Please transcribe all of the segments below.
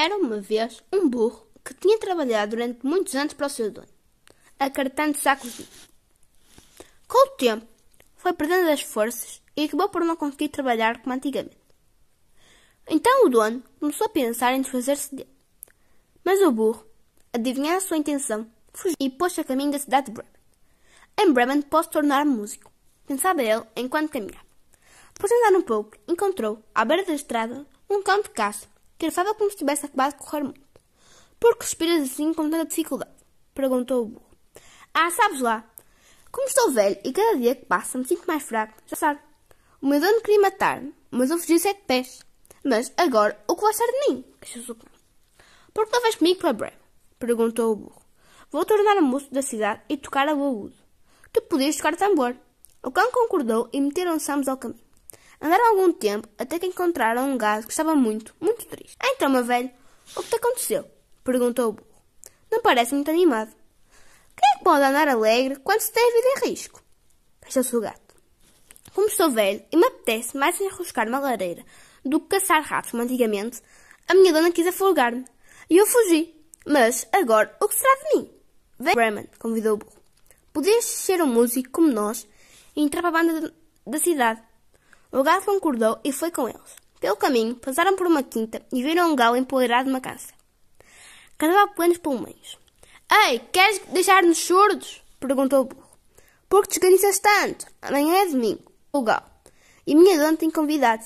Era uma vez um burro que tinha trabalhado durante muitos anos para o seu dono, acartando sacos de Com o tempo, foi perdendo as forças e acabou por não conseguir trabalhar como antigamente. Então o dono começou a pensar em desfazer-se dele. Mas o burro, adivinhando a sua intenção, fugiu e pôs-se a caminho da cidade de Bremen. Em Bremen posso tornar músico, pensava ele enquanto caminhava. Depois de andar um pouco, encontrou, à beira da estrada, um cão de caça Gravava como se tivesse acabado de correr muito. Por que respiras assim com tanta dificuldade? Perguntou o burro. Ah, sabes lá. Como estou velho e cada dia que passa me sinto mais fraco, já sabe. O meu dono queria matar-me, mas eu fugi sete pés. Mas agora, o que vai ser de mim? Queixou-se o cão. Por que não vais comigo para breve? Perguntou o burro. Vou tornar moço da cidade e tocar a baúdo. Tu podias tocar tambor. O cão concordou e meteram-se ambos ao caminho. Andaram algum tempo até que encontraram um gato que estava muito, muito triste. Ah, então, meu velho, o que te aconteceu? Perguntou o burro. Não parece muito animado. Quem é que pode andar alegre quando se tem a vida em risco? fechou se o gato. Como sou velho e me apetece mais enroscar uma lareira do que caçar ratos como antigamente, a minha dona quis afogar me e eu fugi. Mas agora o que será de mim? Vem, Bremen, convidou o burro. Podias ser um músico como nós e entrar para a banda da cidade. O galo concordou e foi com eles. Pelo caminho, passaram por uma quinta e viram um galo de uma caça. Cantava pequenos pulmões. Ei, queres deixar-nos surdos? Perguntou o burro. Por que desganiças tanto? Amanhã é domingo. O galo. E minha dona tem convidado.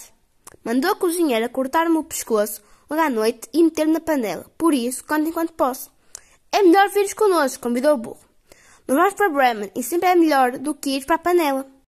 Mandou a cozinheira cortar-me o pescoço logo à noite e meter-me na panela. Por isso, quando enquanto posso. É melhor vires connosco, convidou o burro. Não vais para Bremen e sempre é melhor do que ir para a panela.